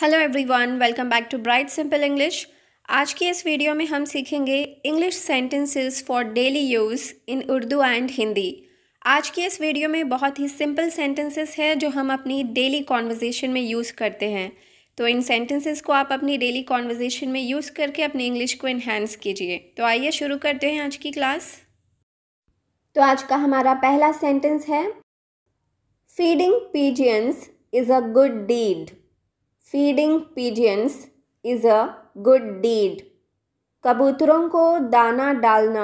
Hello everyone welcome back to bright simple English आज की इस वीडियो में हम सीखेंगे English sentences for daily use in Urdu and Hindi आज की इस वीडियो में बहुत ही सिंपल सेंटेंसेस है जो हम अपनी डेली कॉन्वर्जेसन में यूज़ करते हैं तो इन सेंटेंसेस को आप अपनी डेली कॉन्वर्जेसन में यूज़ करके अपनी इंग्लिश को इन्हेंस कीजिए तो आइए शुरू करते हैं आज की क्लास तो आज का हमारा पहला सेंटेंस है feeding pigeons is a good deed feeding pigeons is a good deed कबूतरों को दाना डालना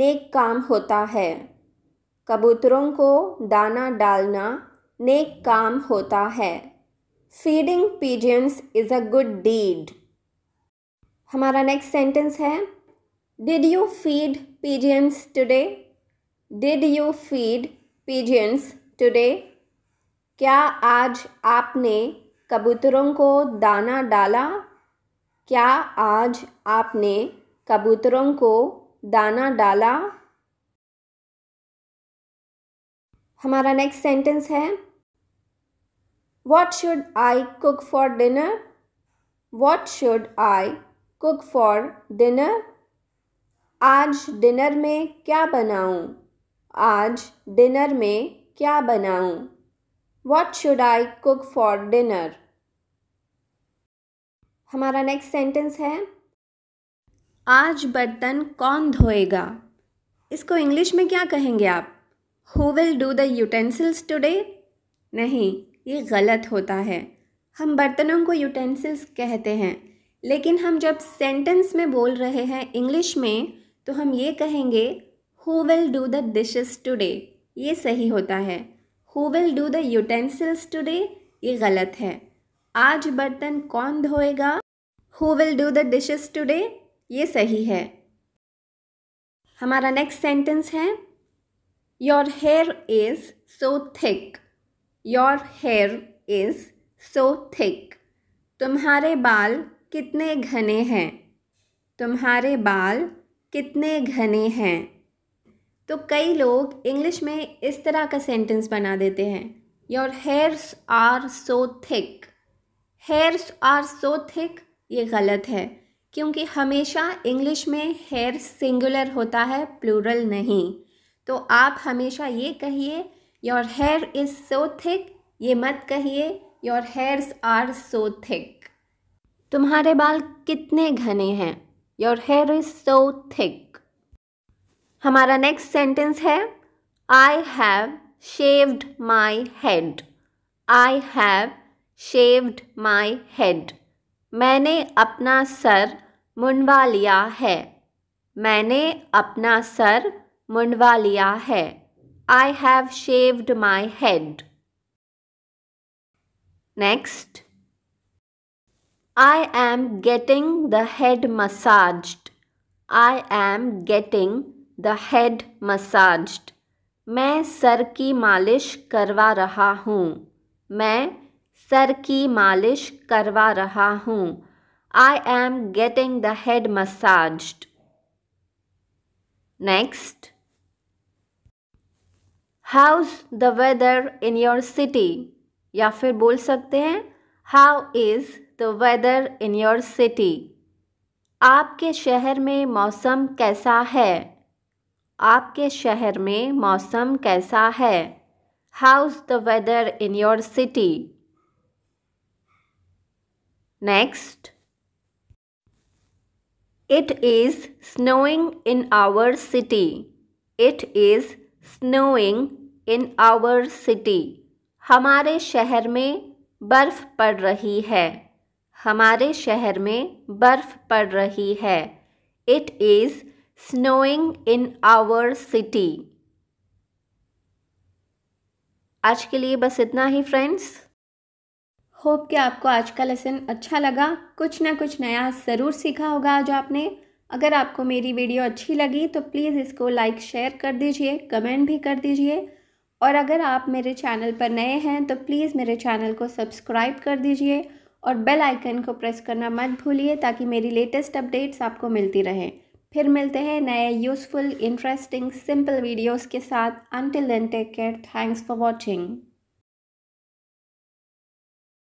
नेक काम होता है कबूतरों को दाना डालना नेक काम होता है feeding pigeons is a good deed हमारा नेक्स्ट सेंटेंस है did you feed pigeons today did you feed pigeons today क्या आज आपने कबूतरों को दाना डाला क्या आज आपने कबूतरों को दाना डाला हमारा नेक्स्ट सेंटेंस है what should I cook for dinner what should I cook for dinner आज डिनर में क्या बनाऊँ आज डिनर में क्या बनाऊँ What should I cook for dinner? हमारा नेक्स्ट सेंटेंस है आज बर्तन कौन धोएगा इसको इंग्लिश में क्या कहेंगे आप who will do the utensils today नहीं ये गलत होता है हम बर्तनों को यूटेंसिल्स कहते हैं लेकिन हम जब सेंटेंस में बोल रहे हैं इंग्लिश में तो हम ये कहेंगे who will do the dishes today ये सही होता है who will do the utensils today ये गलत है आज बर्तन कौन धोएगा who will do the dishes today ये सही है हमारा नेक्स्ट सेंटेंस है your hair is so thick your hair is so thick तुम्हारे बाल कितने घने हैं तुम्हारे बाल कितने घने हैं तो कई लोग इंग्लिश में इस तरह का सेंटेंस बना देते हैं your hairs are so thick hairs are so thick ये गलत है क्योंकि हमेशा इंग्लिश में हेयर सिंगुलर होता है प्लूरल नहीं तो आप हमेशा ये कहिए your hair is so thick ये मत कहिए your hairs are so thick तुम्हारे बाल कितने घने हैं your hair is so thick हमारा नेक्स्ट सेंटेंस है I have shaved my head I have shaved my head मैंने अपना सर मुंडवा लिया है मैंने अपना सर मुंडवा लिया है I have shaved my head next I am getting the head massaged I am getting the head massaged मैं सर की मालिश करवा रहा हूँ मैं सर की मालिश करवा रहा हूँ I am getting the head massaged next how's the weather in your city या फिर बोल सकते हैं how is the weather in your city आपके शहर में मौसम कैसा है आपके शहर में मौसम कैसा है how's the weather in your city next it is snowing in our city it is snowing in our city हमारे शहर में बर्फ़ पड़ रही है हमारे शहर में बर्फ़ पड़ रही है it is snowing in our city आज के लिए बस इतना ही फ्रेंड्स होप कि आपको आज का लेसन अच्छा लगा कुछ ना कुछ नया ज़रूर सीखा होगा आज आपने अगर आपको मेरी वीडियो अच्छी लगी तो प्लीज़ इसको लाइक शेयर कर दीजिए कमेंट भी कर दीजिए और अगर आप मेरे चैनल पर नए हैं तो प्लीज़ मेरे चैनल को सब्सक्राइब कर दीजिए और बेल आइकन को प्रेस करना मत भूलिए ताकि मेरी लेटेस्ट अपडेट्स आपको मिलती रहें फिर मिलते हैं नए यूज़फुल इंटरेस्टिंग सिंपल वीडियोस के साथ until then take care thanks for watching